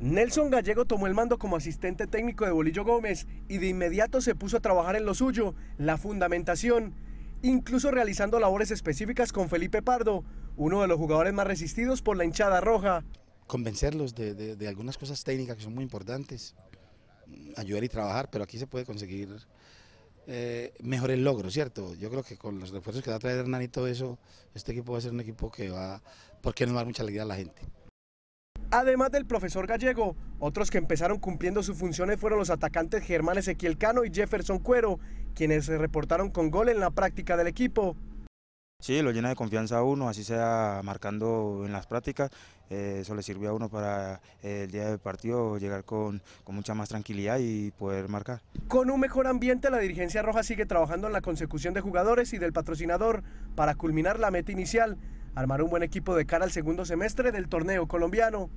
Nelson Gallego tomó el mando como asistente técnico de Bolillo Gómez y de inmediato se puso a trabajar en lo suyo, la fundamentación, incluso realizando labores específicas con Felipe Pardo, uno de los jugadores más resistidos por la hinchada roja. Convencerlos de, algunas cosas técnicas que son muy importantes, mm, ayudar y trabajar, pero aquí se puede conseguir eh, mejor el logro, ¿cierto? Yo creo que con los refuerzos que va a traer Hernán y todo eso, este equipo va a ser un equipo que va, porque no a dar mucha alegría a la gente. Además del profesor gallego, otros que empezaron cumpliendo sus funciones fueron los atacantes Germán Ezequiel Cano y Jefferson Cuero, quienes se reportaron con gol en la práctica del equipo. Sí, lo llena de confianza a uno, así sea marcando en las prácticas, eh, eso le sirvió a uno para eh, el día del partido llegar con, mucha más tranquilidad y poder marcar. Con un mejor ambiente, la dirigencia roja sigue trabajando en la consecución de jugadores y del patrocinador para culminar la meta inicial, armar un buen equipo de cara al segundo semestre del torneo colombiano.